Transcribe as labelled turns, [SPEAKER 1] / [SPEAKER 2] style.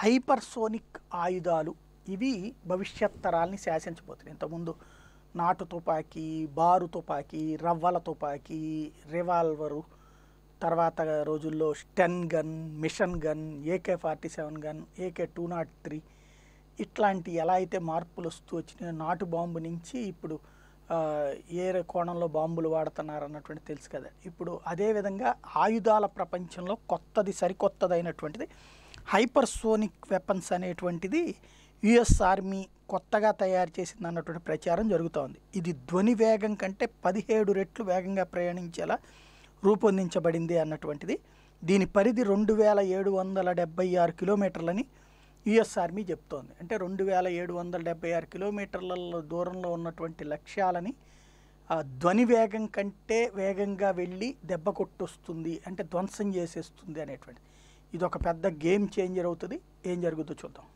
[SPEAKER 1] hypersonic ఆయుధాలు ఇవి భవిష్యత్ తరాల్ని శాసించబోతున్నాయి ఇంతకుముందు నాటు తుపాకీ బారు తుపాకీ రవ్వల తుపాకీ రివాల్వరు తర్వాత రోజుల్లో sten gun machine gun AK forty seven gun AK two nought three ఇట్లాంటి ఎలా అయితే మార్పులు వస్తూ వచ్చినాయో నాటు బాంబు నుంచి ఇప్పుడు ఏ కోణంలో బాంబులు వాడుతున్నారు అన్నటువంటి తెలుసు కదా ఇప్పుడు అదేవిధంగా ఆయుధాల ప్రపంచంలో కొత్తది సరికొత్తదైనటువంటిది హైపర్సోనిక్ వెపన్స్ అనేటువంటిది యుఎస్ ఆర్మీ కొత్తగా తయారు చేసింది అన్నటువంటి ప్రచారం జరుగుతోంది ఇది ధ్వని వేగం కంటే పదిహేడు రెట్లు వేగంగా ప్రయాణించేలా రూపొందించబడింది అన్నటువంటిది దీని పరిధి రెండు వేల ఏడు వందల డెబ్బై ఆరు కిలోమీటర్లని యుఎస్ ఆర్మీ చెప్తోంది అంటే రెండు వేల ఏడు వందల డెబ్బై ఆరు కిలోమీటర్ల దూరంలో ఉన్నటువంటి లక్ష్యాలని ధ్వని వేగం కంటే వేగంగా వెళ్ళి దెబ్బ కొట్టొస్తుంది అంటే ధ్వంసం చేసేస్తుంది అనేటువంటిది ఇది ఒక పెద్ద గేమ్ చేంజర్ అవుతుంది ఏం జరుగుతుందో చూద్దాం